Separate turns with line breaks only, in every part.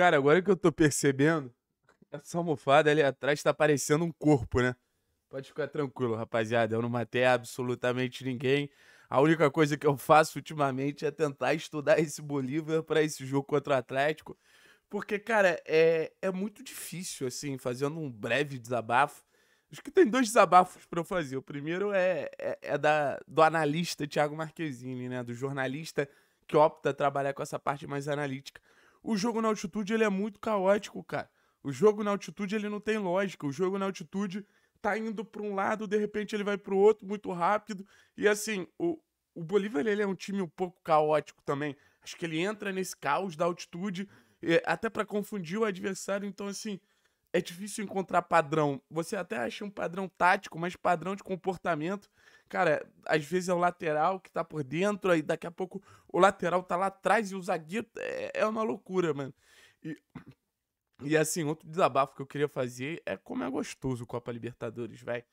Cara, agora que eu tô percebendo, essa almofada ali atrás tá parecendo um corpo, né? Pode ficar tranquilo, rapaziada. Eu não matei absolutamente ninguém. A única coisa que eu faço ultimamente é tentar estudar esse Bolívar para esse jogo contra o Atlético. Porque, cara, é, é muito difícil, assim, fazendo um breve desabafo. Acho que tem dois desabafos para eu fazer. O primeiro é, é, é, da, do analista Thiago Marquezine, né? Do jornalista que opta a trabalhar com essa parte mais analítica. O jogo na altitude ele é muito caótico, cara. O jogo na altitude ele não tem lógica. O jogo na altitude tá indo para um lado, de repente ele vai para o outro muito rápido. E assim, o, o Bolívar ele é um time um pouco caótico também. Acho que ele entra nesse caos da altitude, é, até para confundir o adversário. Então, assim, é difícil encontrar padrão. Você até acha um padrão tático, mas padrão de comportamento. Cara, às vezes é o lateral que tá por dentro, aí daqui a pouco o lateral tá lá atrás e o zagueiro. É, é uma loucura, mano. E, e assim, outro desabafo que eu queria fazer é como é gostoso o Copa Libertadores, velho.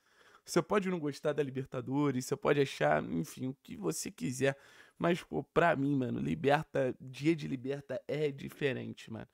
Você pode não gostar da Libertadores, você pode achar, enfim, o que você quiser. Mas, pô, pra mim, mano, liberta, dia de liberta é diferente, mano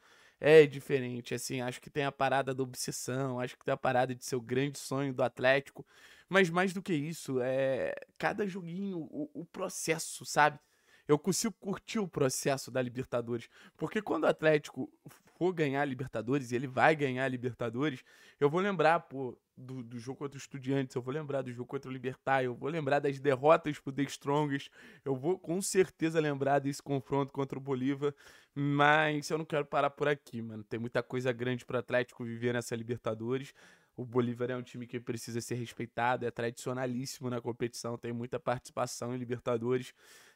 é diferente, assim. Acho que tem a parada da obsessão, acho que tem a parada de ser o grande sonho do Atlético. Mas mais do que isso, é cada joguinho, o, o processo, sabe? Eu consigo curtir o processo da Libertadores. Porque quando o Atlético for ganhar a Libertadores, e ele vai ganhar a Libertadores, eu vou lembrar, pô, do, do, jogo contra o Estudiantes, eu vou lembrar do jogo contra o Libertar, eu vou lembrar das derrotas pro The Strongest, eu vou com certeza lembrar desse confronto contra o Bolívar, mas eu não quero parar por aqui, mano. Tem muita coisa grande pro Atlético viver nessa Libertadores. O Bolívar é um time que precisa ser respeitado, é tradicionalíssimo na competição, tem muita participação em Libertadores,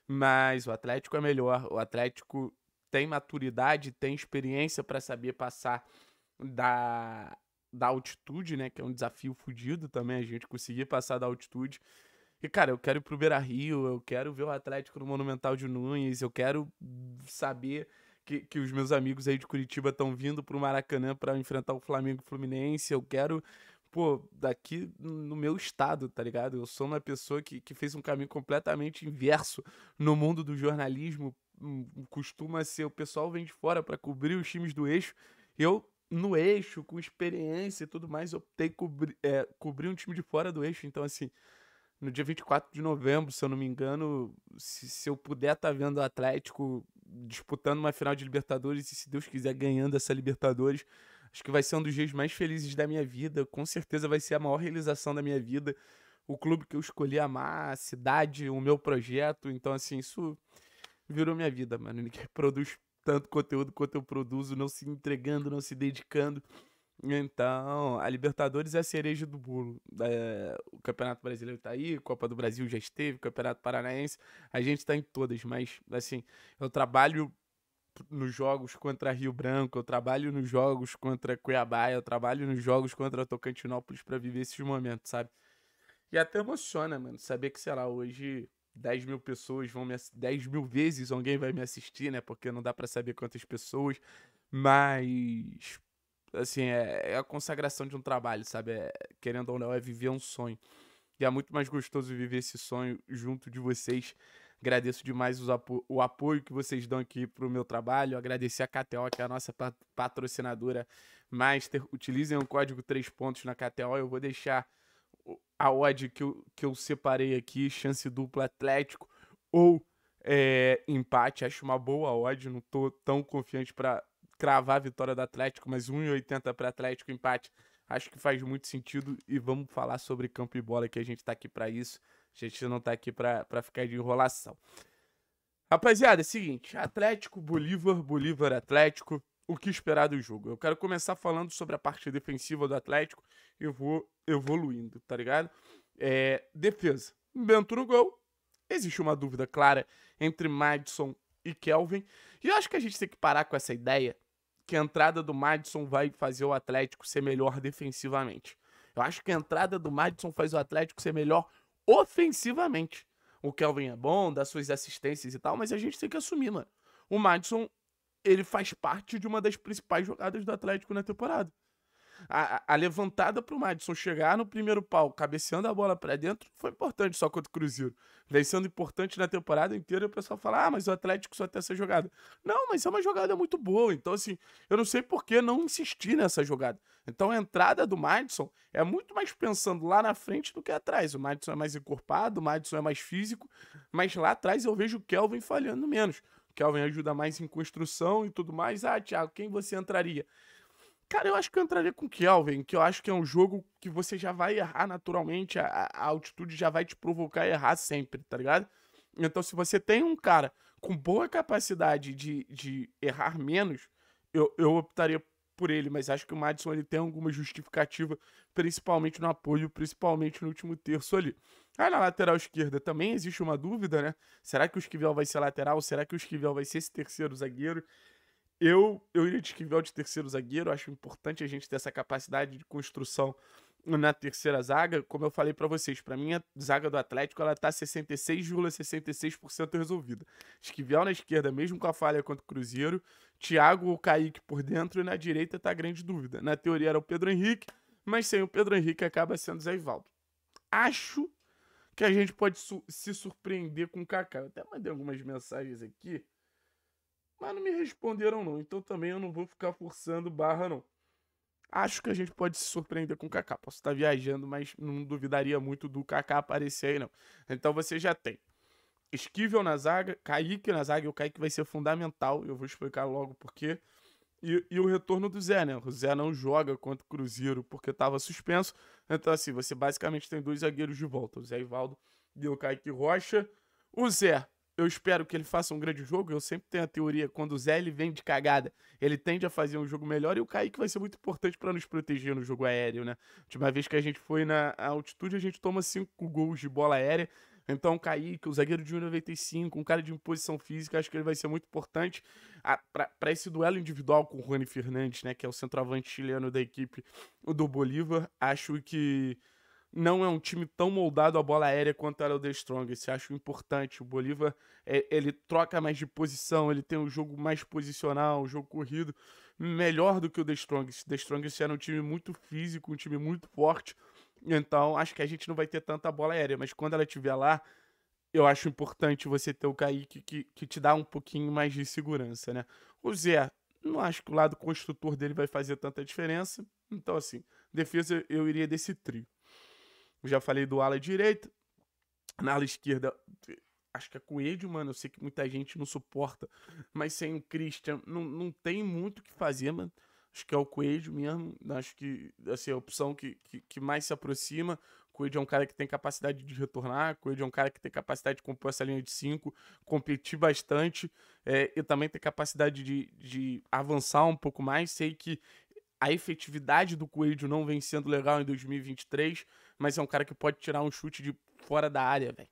mas o Atlético é melhor. O Atlético tem maturidade, tem experiência para saber passar da da altitude, né? Que é um desafio fodido também, a gente conseguir passar da altitude. E, cara, eu quero ir pro Beira Rio, eu quero ver o Atlético no Monumental de Nunes, eu quero saber que, que os meus amigos aí de Curitiba estão vindo pro Maracanã para enfrentar o Flamengo e Fluminense, eu quero pô, daqui no meu estado, tá ligado? Eu sou uma pessoa que, que fez um caminho completamente inverso no mundo do jornalismo. Hum, costuma ser o pessoal vem de fora para cobrir os times do eixo. Eu no eixo, com experiência e tudo mais, optei cobrir, é, cobrir um time de fora do eixo. Então, assim, no dia 24 de novembro, se eu não me engano, se, se eu puder estar tá vendo o Atlético disputando uma final de Libertadores e, se Deus quiser, ganhando essa Libertadores, acho que vai ser um dos dias mais felizes da minha vida. Com certeza vai ser a maior realização da minha vida. O clube que eu escolhi amar, a cidade, o meu projeto. Então, assim, isso virou minha vida, mano. Ninguém produz tanto conteúdo quanto eu produzo, não se entregando, não se dedicando. Então, a Libertadores é a cereja do bolo. É, o Campeonato Brasileiro tá aí, Copa do Brasil já esteve, Campeonato Paranaense, a gente tá em todas, mas assim, eu trabalho nos jogos contra Rio Branco, eu trabalho nos jogos contra Cuiabá, eu trabalho nos jogos contra Tocantinópolis para viver esses momentos, sabe? E até emociona, mano, saber que, sei lá, hoje 10 mil pessoas vão me 10 mil vezes alguém vai me assistir, né? Porque não dá para saber quantas pessoas. Mas, assim, é, é, a consagração de um trabalho, sabe? É, querendo ou não, é viver um sonho. E é muito mais gostoso viver esse sonho junto de vocês. Agradeço demais apo o apoio que vocês dão aqui pro meu trabalho. Agradecer a KTO, que é a nossa pat patrocinadora master. Utilizem o código 3 pontos na KTO. Eu vou deixar a odd que eu, que eu separei aqui, chance dupla Atlético ou é, empate, acho uma boa odd, não tô tão confiante para cravar a vitória do Atlético, mas 1,80 para Atlético empate, acho que faz muito sentido e vamos falar sobre campo e bola que a gente tá aqui para isso, a gente não tá aqui para ficar de enrolação. Rapaziada, é o seguinte, Atlético, Bolívar, Bolívar, Atlético, o que esperar do jogo. Eu quero começar falando sobre a parte defensiva do Atlético eu vou evoluindo, tá ligado? É, defesa. Bento no gol. Existe uma dúvida clara entre Madison e Kelvin. E eu acho que a gente tem que parar com essa ideia que a entrada do Madison vai fazer o Atlético ser melhor defensivamente. Eu acho que a entrada do Madison faz o Atlético ser melhor ofensivamente. O Kelvin é bom, dá suas assistências e tal, mas a gente tem que assumir, mano. O Madison ele faz parte de uma das principais jogadas do Atlético na temporada. A, a levantada para o Madison chegar no primeiro pau, cabeceando a bola para dentro, foi importante só contra o Cruzeiro. Vem sendo importante na temporada inteira o pessoal fala: ah, mas o Atlético só tem essa jogada. Não, mas é uma jogada muito boa. Então, assim, eu não sei por que não insistir nessa jogada. Então, a entrada do Madison é muito mais pensando lá na frente do que atrás. O Madison é mais encorpado, o Madison é mais físico, mas lá atrás eu vejo o Kelvin falhando menos. Kelvin ajuda mais em construção e tudo mais. Ah, Thiago, quem você entraria? Cara, eu acho que eu entraria com o Kelvin, que eu acho que é um jogo que você já vai errar naturalmente, a, a altitude já vai te provocar errar sempre, tá ligado? Então, se você tem um cara com boa capacidade de, de errar menos, eu, eu optaria por ele, mas acho que o Madison ele tem alguma justificativa, principalmente no apoio, principalmente no último terço ali. Aí ah, na lateral esquerda também existe uma dúvida, né? Será que o Esquivel vai ser lateral? Será que o Esquivel vai ser esse terceiro zagueiro? Eu, eu iria de Esquivel de terceiro zagueiro. Acho importante a gente ter essa capacidade de construção na terceira zaga. Como eu falei para vocês, para mim a zaga do Atlético ela tá 66,66% ,66 resolvida. Esquivel na esquerda, mesmo com a falha contra o Cruzeiro. Thiago ou Kaique por dentro e na direita tá grande dúvida. Na teoria era o Pedro Henrique, mas sem o Pedro Henrique acaba sendo o Zé Ivaldo. Acho que a gente pode su se surpreender com o Kaká. Eu até mandei algumas mensagens aqui, mas não me responderam não. Então também eu não vou ficar forçando barra não. Acho que a gente pode se surpreender com o Kaká. Posso estar viajando, mas não duvidaria muito do Kaká aparecer aí não. Então você já tem Esquivel na zaga, Kaique na zaga, e o Kaique vai ser fundamental, eu vou explicar logo por quê. E, e, o retorno do Zé, né? O Zé não joga contra o Cruzeiro porque estava suspenso. Então, assim, você basicamente tem dois zagueiros de volta: o Zé Ivaldo e o Kaique Rocha. O Zé, eu espero que ele faça um grande jogo. Eu sempre tenho a teoria: quando o Zé ele vem de cagada, ele tende a fazer um jogo melhor. E o Kaique vai ser muito importante para nos proteger no jogo aéreo, né? A última vez que a gente foi na altitude, a gente toma cinco gols de bola aérea. Então, o Kaique, o zagueiro de 1,95, um cara de imposição física, acho que ele vai ser muito importante ah, para esse duelo individual com o Rony Fernandes, né, que é o centroavante chileno da equipe do Bolívar. Acho que não é um time tão moldado à bola aérea quanto era o The Strongest. Acho importante. O Bolívar, é, ele troca mais de posição, ele tem um jogo mais posicional, um jogo corrido, melhor do que o The Strongest. O The Strongest era um time muito físico, um time muito forte, então, acho que a gente não vai ter tanta bola aérea, mas quando ela estiver lá, eu acho importante você ter o Kaique que, que te dá um pouquinho mais de segurança, né? O Zé, não acho que o lado construtor dele vai fazer tanta diferença. Então, assim, defesa eu iria desse trio. já falei do ala direita. Na ala esquerda, acho que é Coelho, mano. Eu sei que muita gente não suporta. Mas sem o Christian, não, não tem muito o que fazer, mano. Acho que é o Coelho mesmo. Acho que assim, é a opção que, que, que mais se aproxima. Coelho é um cara que tem capacidade de retornar, Coelho é um cara que tem capacidade de compor essa linha de 5, competir bastante é, e também tem capacidade de, de avançar um pouco mais. Sei que a efetividade do Coelho não vem sendo legal em 2023, mas é um cara que pode tirar um chute de fora da área, velho.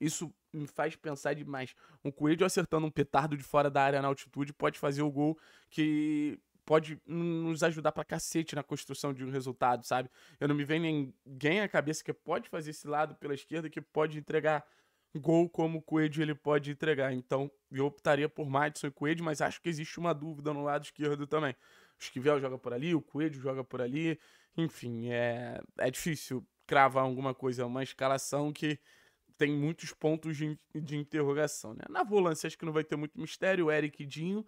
Isso me faz pensar demais. Um Coelho acertando um petardo de fora da área na altitude pode fazer o gol que pode nos ajudar pra cacete na construção de um resultado, sabe? Eu não me vejo ninguém à cabeça que pode fazer esse lado pela esquerda que pode entregar gol como o Coelho ele pode entregar. Então, eu optaria por Madison e Coelho, mas acho que existe uma dúvida no lado esquerdo também. O Esquivel joga por ali, o Coelho joga por ali. Enfim, é, é difícil cravar alguma coisa. É uma escalação que tem muitos pontos de, de interrogação. Né? Na volância, acho que não vai ter muito mistério. O Eric Dinho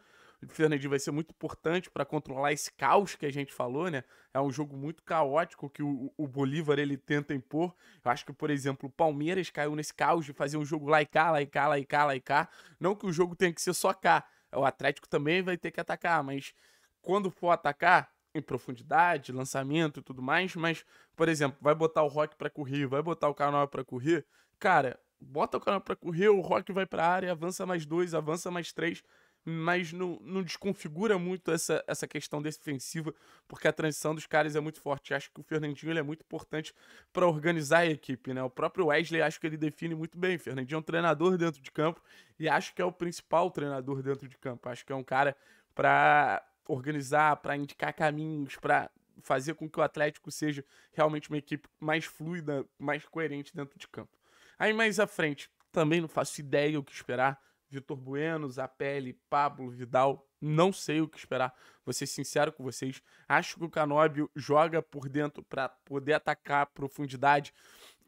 Fernandinho vai ser muito importante para controlar esse caos que a gente falou, né? É um jogo muito caótico que o, o Bolívar ele tenta impor. Eu acho que, por exemplo, o Palmeiras caiu nesse caos de fazer um jogo lá e cá, lá e cá, lá e cá, lá e cá. Não que o jogo tenha que ser só cá. O Atlético também vai ter que atacar, mas quando for atacar, em profundidade, lançamento e tudo mais, mas, por exemplo, vai botar o Rock para correr, vai botar o canal para correr, cara, bota o canal para correr, o Rock vai para a área, avança mais dois, avança mais três mas não, não desconfigura muito essa, essa questão defensiva, porque a transição dos caras é muito forte. Acho que o Fernandinho ele é muito importante para organizar a equipe, né? O próprio Wesley acho que ele define muito bem. O Fernandinho é um treinador dentro de campo e acho que é o principal treinador dentro de campo. Acho que é um cara para organizar, para indicar caminhos, para fazer com que o Atlético seja realmente uma equipe mais fluida, mais coerente dentro de campo. Aí mais à frente, também não faço ideia o que esperar. Vitor Bueno, Zapelli, Pablo, Vidal. Não sei o que esperar. Vou ser sincero com vocês. Acho que o Canóbio joga por dentro para poder atacar a profundidade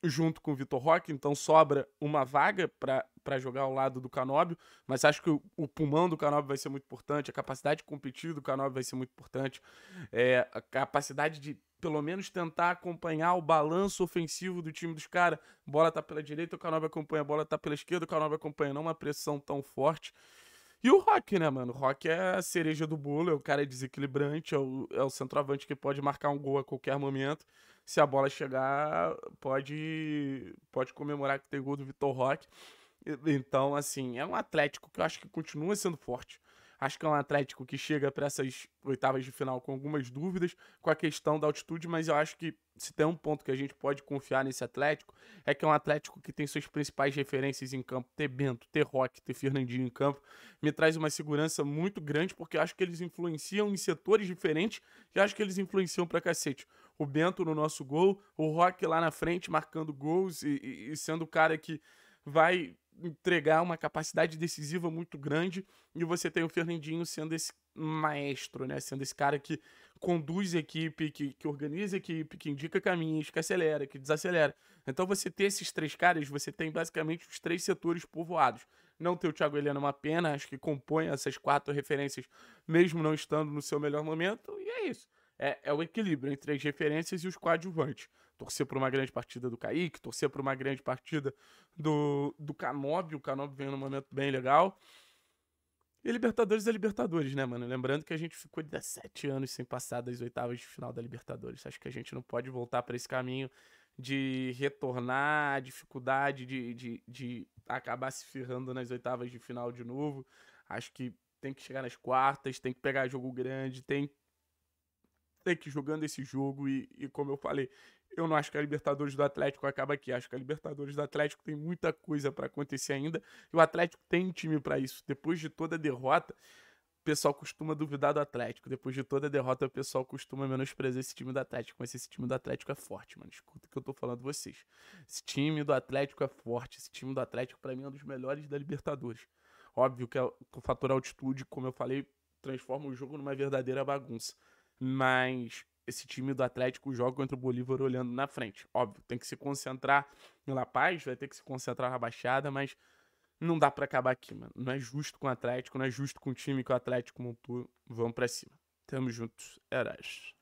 junto com o Vitor Roque, então sobra uma vaga para jogar ao lado do Canóbio, mas acho que o, o, pulmão do Canóbio vai ser muito importante, a capacidade de competir do Canóbio vai ser muito importante, é, a capacidade de pelo menos tentar acompanhar o balanço ofensivo do time dos caras. Bola tá pela direita, o Canova acompanha, bola tá pela esquerda, o Canova acompanha. Não uma pressão tão forte. E o Rock, né, mano? O Rock é a cereja do bolo, é o cara desequilibrante, é o, é o centroavante que pode marcar um gol a qualquer momento. Se a bola chegar, pode, pode comemorar que tem gol do Vitor Rock Então, assim, é um Atlético que eu acho que continua sendo forte. Acho que é um Atlético que chega para essas oitavas de final com algumas dúvidas com a questão da altitude, mas eu acho que se tem um ponto que a gente pode confiar nesse Atlético, é que é um Atlético que tem suas principais referências em campo, ter Bento, ter Roque, ter Fernandinho em campo, me traz uma segurança muito grande, porque eu acho que eles influenciam em setores diferentes e acho que eles influenciam para cacete. O Bento no nosso gol, o Roque lá na frente marcando gols e, e sendo o cara que vai entregar uma capacidade decisiva muito grande e você tem o Fernandinho sendo esse maestro, né? Sendo esse cara que conduz a equipe, que, que organiza a equipe, que indica caminhos, que acelera, que desacelera. Então você ter esses três caras, você tem basicamente os três setores povoados. Não ter o Thiago Helena é uma pena, acho que compõe essas quatro referências, mesmo não estando no seu melhor momento, e é isso. É, é o equilíbrio entre as referências e os coadjuvantes torcer por uma grande partida do Kaique, torcer por uma grande partida do, do Canob, o Canob vem num momento bem legal. E Libertadores é Libertadores, né, mano? Lembrando que a gente ficou 17 anos sem passar das oitavas de final da Libertadores. Acho que a gente não pode voltar para esse caminho de retornar a dificuldade, de, de, de acabar se ferrando nas oitavas de final de novo. Acho que tem que chegar nas quartas, tem que pegar jogo grande, tem até aqui jogando esse jogo e, e, como eu falei, eu não acho que a Libertadores do Atlético acaba aqui. Acho que a Libertadores do Atlético tem muita coisa para acontecer ainda e o Atlético tem time para isso. Depois de toda a derrota, o pessoal costuma duvidar do Atlético. Depois de toda a derrota, o pessoal costuma menosprezar esse time do Atlético. Mas esse time do Atlético é forte, mano. Escuta o que eu tô falando vocês. Esse time do Atlético é forte. Esse time do Atlético, para mim, é um dos melhores da Libertadores. Óbvio que é o fator altitude, como eu falei, transforma o jogo numa verdadeira bagunça mas esse time do Atlético joga contra o Bolívar olhando na frente. Óbvio, tem que se concentrar em La Paz, vai ter que se concentrar na Baixada, mas não dá para acabar aqui, mano. Não é justo com o Atlético, não é justo com o time que o Atlético montou. Vamos para cima. Tamo juntos. Eras.